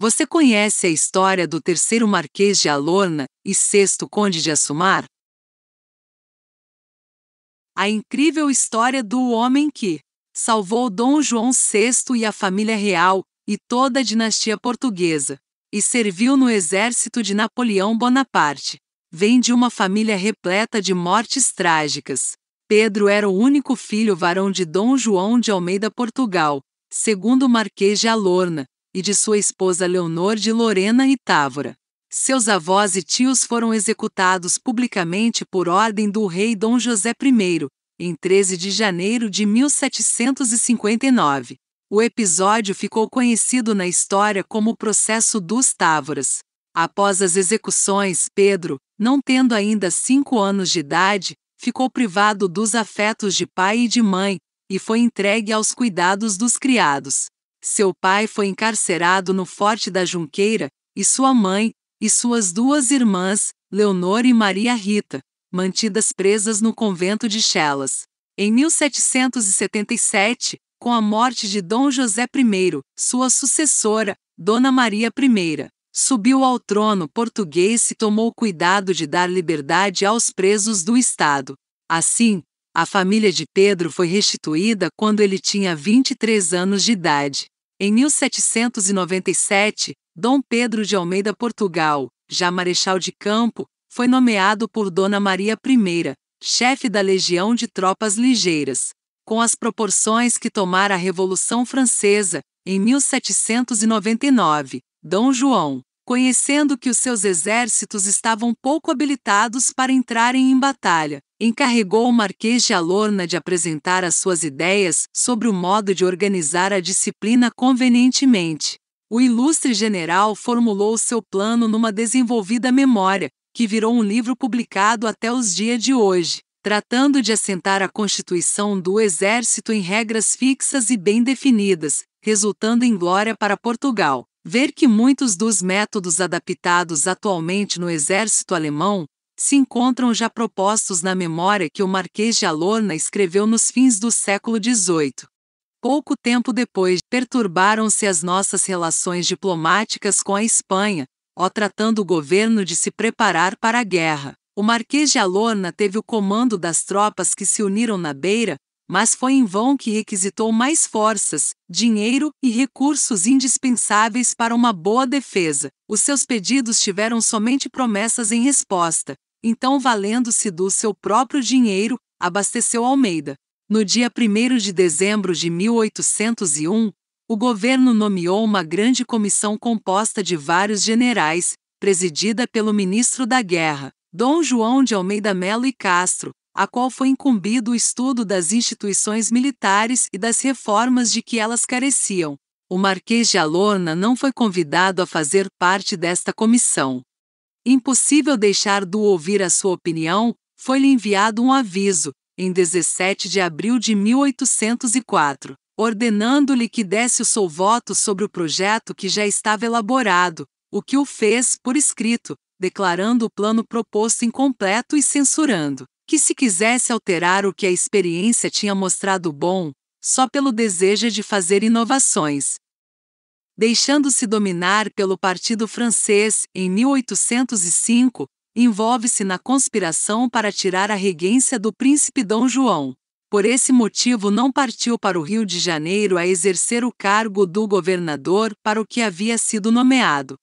Você conhece a história do terceiro Marquês de Alorna e sexto Conde de Assumar? A incrível história do homem que salvou Dom João VI e a família real e toda a dinastia portuguesa, e serviu no exército de Napoleão Bonaparte. Vem de uma família repleta de mortes trágicas. Pedro era o único filho varão de Dom João de Almeida Portugal, segundo o Marquês de Alorna, e de sua esposa Leonor de Lorena e Távora. Seus avós e tios foram executados publicamente por ordem do rei Dom José I, em 13 de janeiro de 1759. O episódio ficou conhecido na história como o Processo dos Távoras. Após as execuções, Pedro, não tendo ainda cinco anos de idade, ficou privado dos afetos de pai e de mãe, e foi entregue aos cuidados dos criados. Seu pai foi encarcerado no Forte da Junqueira, e sua mãe, e suas duas irmãs, Leonor e Maria Rita, mantidas presas no convento de Chelas. Em 1777, com a morte de Dom José I, sua sucessora, Dona Maria I, subiu ao trono português e tomou cuidado de dar liberdade aos presos do Estado. Assim, a família de Pedro foi restituída quando ele tinha 23 anos de idade. Em 1797, Dom Pedro de Almeida Portugal, já Marechal de Campo, foi nomeado por Dona Maria I, chefe da Legião de Tropas Ligeiras. Com as proporções que tomara a Revolução Francesa, em 1799, Dom João, conhecendo que os seus exércitos estavam pouco habilitados para entrarem em batalha, encarregou o Marquês de Alorna de apresentar as suas ideias sobre o modo de organizar a disciplina convenientemente. O ilustre general formulou seu plano numa desenvolvida memória, que virou um livro publicado até os dias de hoje, tratando de assentar a constituição do exército em regras fixas e bem definidas, resultando em glória para Portugal ver que muitos dos métodos adaptados atualmente no exército alemão se encontram já propostos na memória que o Marquês de Alorna escreveu nos fins do século XVIII. Pouco tempo depois, perturbaram-se as nossas relações diplomáticas com a Espanha, ó tratando o governo de se preparar para a guerra. O Marquês de Alorna teve o comando das tropas que se uniram na beira, mas foi em vão que requisitou mais forças, dinheiro e recursos indispensáveis para uma boa defesa. Os seus pedidos tiveram somente promessas em resposta. Então, valendo-se do seu próprio dinheiro, abasteceu Almeida. No dia 1 de dezembro de 1801, o governo nomeou uma grande comissão composta de vários generais, presidida pelo ministro da Guerra, Dom João de Almeida Melo e Castro, a qual foi incumbido o estudo das instituições militares e das reformas de que elas careciam. O Marquês de Alorna não foi convidado a fazer parte desta comissão. Impossível deixar de ouvir a sua opinião, foi-lhe enviado um aviso, em 17 de abril de 1804, ordenando-lhe que desse o seu voto sobre o projeto que já estava elaborado, o que o fez por escrito, declarando o plano proposto incompleto e censurando que se quisesse alterar o que a experiência tinha mostrado bom, só pelo desejo de fazer inovações. Deixando-se dominar pelo Partido Francês em 1805, envolve-se na conspiração para tirar a regência do príncipe Dom João. Por esse motivo, não partiu para o Rio de Janeiro a exercer o cargo do governador para o que havia sido nomeado.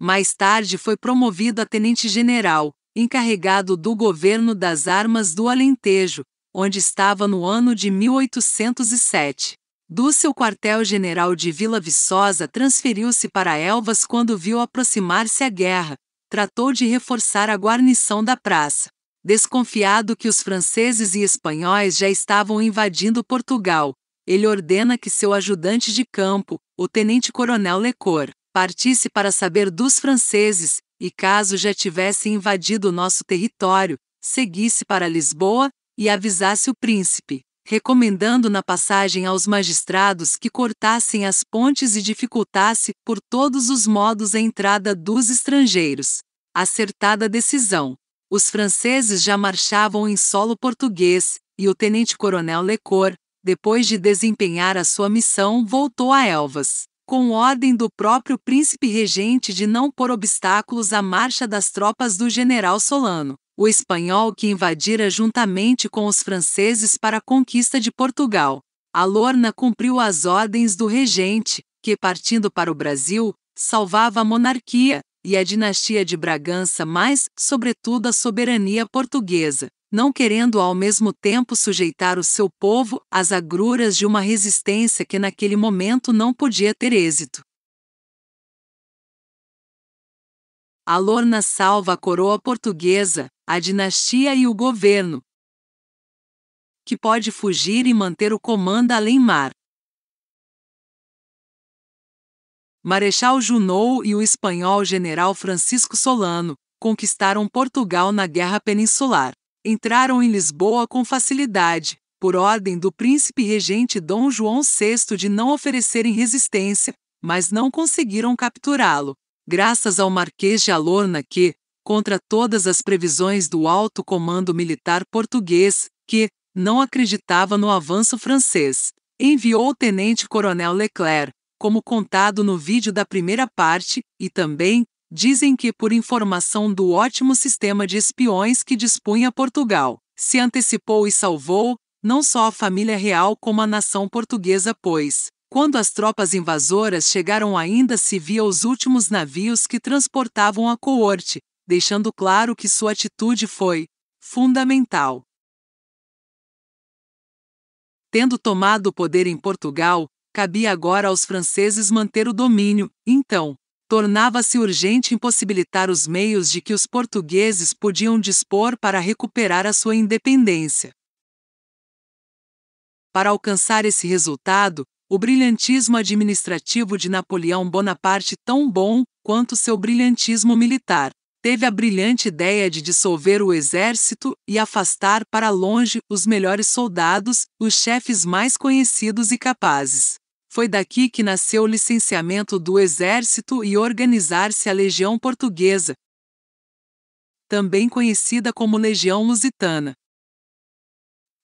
Mais tarde foi promovido a tenente-general, encarregado do governo das armas do Alentejo, onde estava no ano de 1807. Do seu quartel-general de Vila Viçosa transferiu-se para Elvas quando viu aproximar-se a guerra, tratou de reforçar a guarnição da praça. Desconfiado que os franceses e espanhóis já estavam invadindo Portugal, ele ordena que seu ajudante de campo, o tenente-coronel Lecor, partisse para saber dos franceses e caso já tivesse invadido nosso território, seguisse para Lisboa e avisasse o príncipe, recomendando na passagem aos magistrados que cortassem as pontes e dificultasse por todos os modos a entrada dos estrangeiros. Acertada decisão. Os franceses já marchavam em solo português, e o tenente-coronel Lecor, depois de desempenhar a sua missão, voltou a Elvas com ordem do próprio príncipe regente de não pôr obstáculos à marcha das tropas do general Solano, o espanhol que invadira juntamente com os franceses para a conquista de Portugal. A Lorna cumpriu as ordens do regente, que partindo para o Brasil, salvava a monarquia e a dinastia de Bragança, mas, sobretudo, a soberania portuguesa não querendo ao mesmo tempo sujeitar o seu povo às agruras de uma resistência que naquele momento não podia ter êxito. A Lorna salva a coroa portuguesa, a dinastia e o governo, que pode fugir e manter o comando além mar. Marechal Junou e o espanhol general Francisco Solano conquistaram Portugal na Guerra Peninsular entraram em Lisboa com facilidade, por ordem do príncipe regente Dom João VI de não oferecerem resistência, mas não conseguiram capturá-lo. Graças ao Marquês de Alorna que, contra todas as previsões do alto comando militar português, que não acreditava no avanço francês, enviou o tenente-coronel Leclerc, como contado no vídeo da primeira parte, e também dizem que, por informação do ótimo sistema de espiões que dispunha Portugal, se antecipou e salvou, não só a família real como a nação portuguesa, pois, quando as tropas invasoras chegaram, ainda se via os últimos navios que transportavam a coorte, deixando claro que sua atitude foi fundamental. Tendo tomado o poder em Portugal, cabia agora aos franceses manter o domínio, então, tornava-se urgente impossibilitar os meios de que os portugueses podiam dispor para recuperar a sua independência. Para alcançar esse resultado, o brilhantismo administrativo de Napoleão Bonaparte, tão bom quanto seu brilhantismo militar, teve a brilhante ideia de dissolver o exército e afastar para longe os melhores soldados, os chefes mais conhecidos e capazes. Foi daqui que nasceu o licenciamento do Exército e organizar-se a Legião Portuguesa, também conhecida como Legião Lusitana,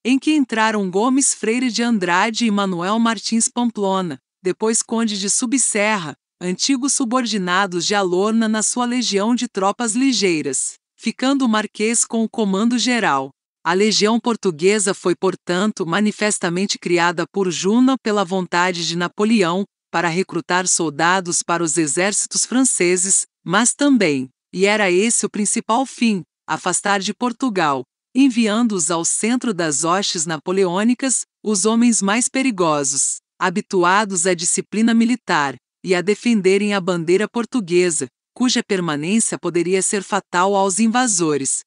em que entraram Gomes Freire de Andrade e Manuel Martins Pamplona, depois Conde de Subserra, antigos subordinados de Alorna na sua Legião de Tropas Ligeiras, ficando o Marquês com o comando geral. A legião portuguesa foi, portanto, manifestamente criada por Juno pela vontade de Napoleão para recrutar soldados para os exércitos franceses, mas também, e era esse o principal fim, afastar de Portugal, enviando-os ao centro das hostes napoleônicas, os homens mais perigosos, habituados à disciplina militar, e a defenderem a bandeira portuguesa, cuja permanência poderia ser fatal aos invasores,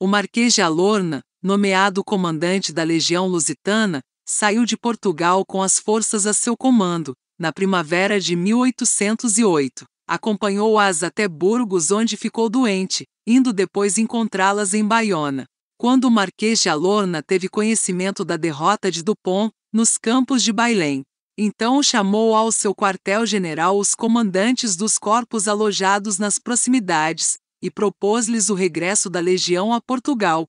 o Marquês de Alorna, nomeado comandante da Legião Lusitana, saiu de Portugal com as forças a seu comando, na primavera de 1808. Acompanhou-as até Burgos, onde ficou doente, indo depois encontrá-las em Baiona. Quando o Marquês de Alorna teve conhecimento da derrota de Dupont, nos campos de Bailém, então chamou ao seu quartel-general os comandantes dos corpos alojados nas proximidades, e propôs-lhes o regresso da legião a Portugal.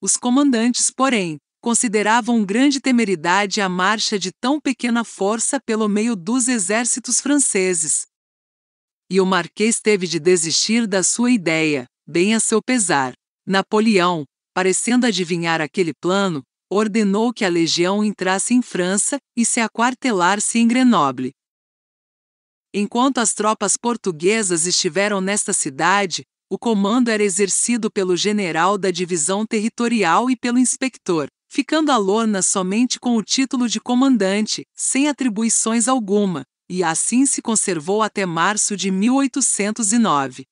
Os comandantes, porém, consideravam grande temeridade a marcha de tão pequena força pelo meio dos exércitos franceses. E o marquês teve de desistir da sua ideia, bem a seu pesar. Napoleão, parecendo adivinhar aquele plano, ordenou que a legião entrasse em França e se aquartelasse em Grenoble. Enquanto as tropas portuguesas estiveram nesta cidade, o comando era exercido pelo general da divisão territorial e pelo inspetor, ficando a Lona somente com o título de comandante, sem atribuições alguma, e assim se conservou até março de 1809.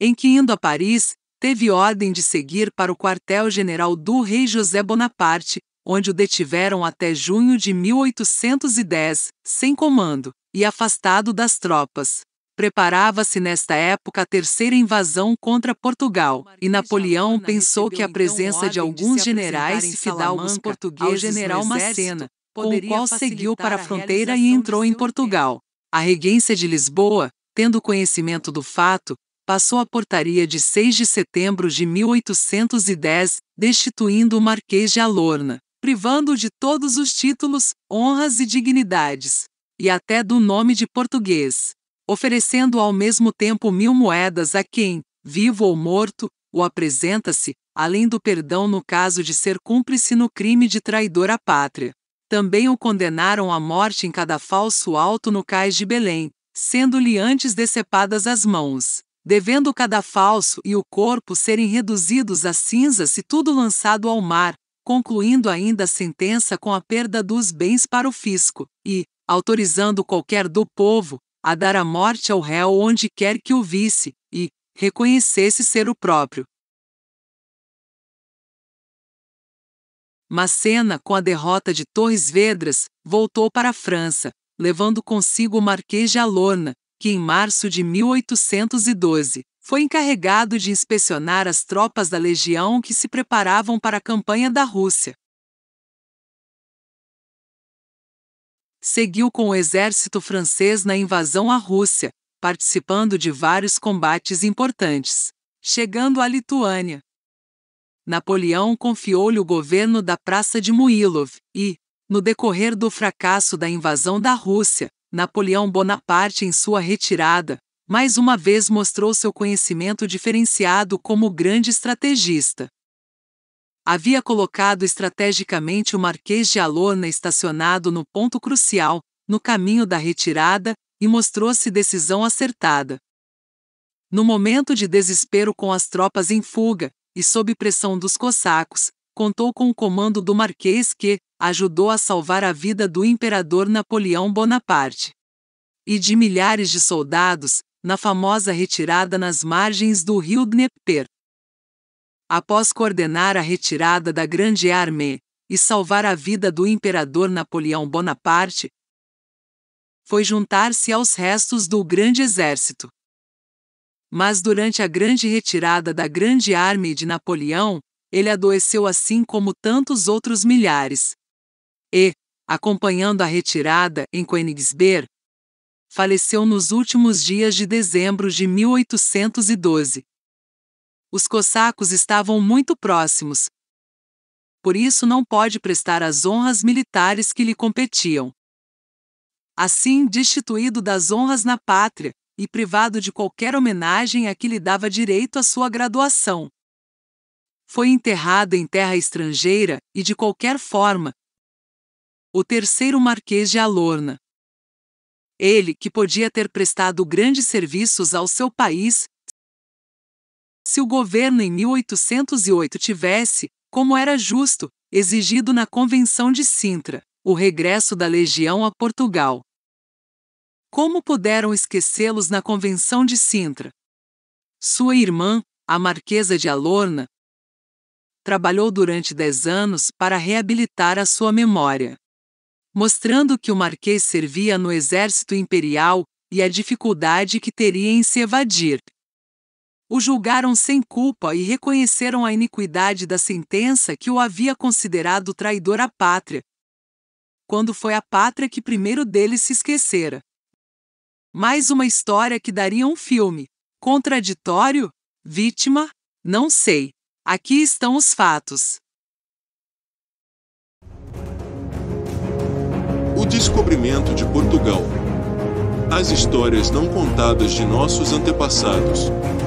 Em que indo a Paris, teve ordem de seguir para o quartel-general do rei José Bonaparte, onde o detiveram até junho de 1810, sem comando e afastado das tropas. Preparava-se nesta época a terceira invasão contra Portugal, e Napoleão pensou que a então presença de alguns generais e fidalgos portugueses general Macena, com o qual seguiu para a fronteira e entrou em Portugal. A regência de Lisboa, tendo conhecimento do fato, passou a portaria de 6 de setembro de 1810, destituindo o Marquês de Alorna, privando-o de todos os títulos, honras e dignidades e até do nome de português, oferecendo ao mesmo tempo mil moedas a quem, vivo ou morto, o apresenta-se, além do perdão no caso de ser cúmplice no crime de traidor à pátria. Também o condenaram à morte em cada falso alto no cais de Belém, sendo-lhe antes decepadas as mãos, devendo cada falso e o corpo serem reduzidos a cinzas e tudo lançado ao mar, concluindo ainda a sentença com a perda dos bens para o fisco, e, autorizando qualquer do povo a dar a morte ao réu onde quer que o visse e reconhecesse ser o próprio. Macena, com a derrota de Torres Vedras, voltou para a França, levando consigo o Marquês de Alorna, que em março de 1812 foi encarregado de inspecionar as tropas da legião que se preparavam para a campanha da Rússia. seguiu com o exército francês na invasão à Rússia, participando de vários combates importantes, chegando à Lituânia. Napoleão confiou-lhe o governo da Praça de Muilov e, no decorrer do fracasso da invasão da Rússia, Napoleão Bonaparte, em sua retirada, mais uma vez mostrou seu conhecimento diferenciado como grande estrategista havia colocado estrategicamente o Marquês de Alorna estacionado no ponto crucial, no caminho da retirada, e mostrou-se decisão acertada. No momento de desespero com as tropas em fuga, e sob pressão dos cossacos, contou com o comando do Marquês que ajudou a salvar a vida do imperador Napoleão Bonaparte e de milhares de soldados na famosa retirada nas margens do rio Dnepr após coordenar a retirada da Grande Armée e salvar a vida do imperador Napoleão Bonaparte, foi juntar-se aos restos do Grande Exército. Mas durante a grande retirada da Grande Armée de Napoleão, ele adoeceu assim como tantos outros milhares. E, acompanhando a retirada em Königsberg, faleceu nos últimos dias de dezembro de 1812. Os cossacos estavam muito próximos. Por isso não pode prestar as honras militares que lhe competiam. Assim, destituído das honras na pátria e privado de qualquer homenagem a que lhe dava direito à sua graduação, foi enterrado em terra estrangeira e de qualquer forma. O terceiro Marquês de Alorna. Ele, que podia ter prestado grandes serviços ao seu país, se o governo em 1808 tivesse, como era justo, exigido na Convenção de Sintra, o regresso da legião a Portugal. Como puderam esquecê-los na Convenção de Sintra? Sua irmã, a Marquesa de Alorna, trabalhou durante dez anos para reabilitar a sua memória, mostrando que o Marquês servia no exército imperial e a dificuldade que teria em se evadir o julgaram sem culpa e reconheceram a iniquidade da sentença que o havia considerado traidor à pátria, quando foi a pátria que primeiro dele se esquecera. Mais uma história que daria um filme. Contraditório? Vítima? Não sei. Aqui estão os fatos. O descobrimento de Portugal. As histórias não contadas de nossos antepassados.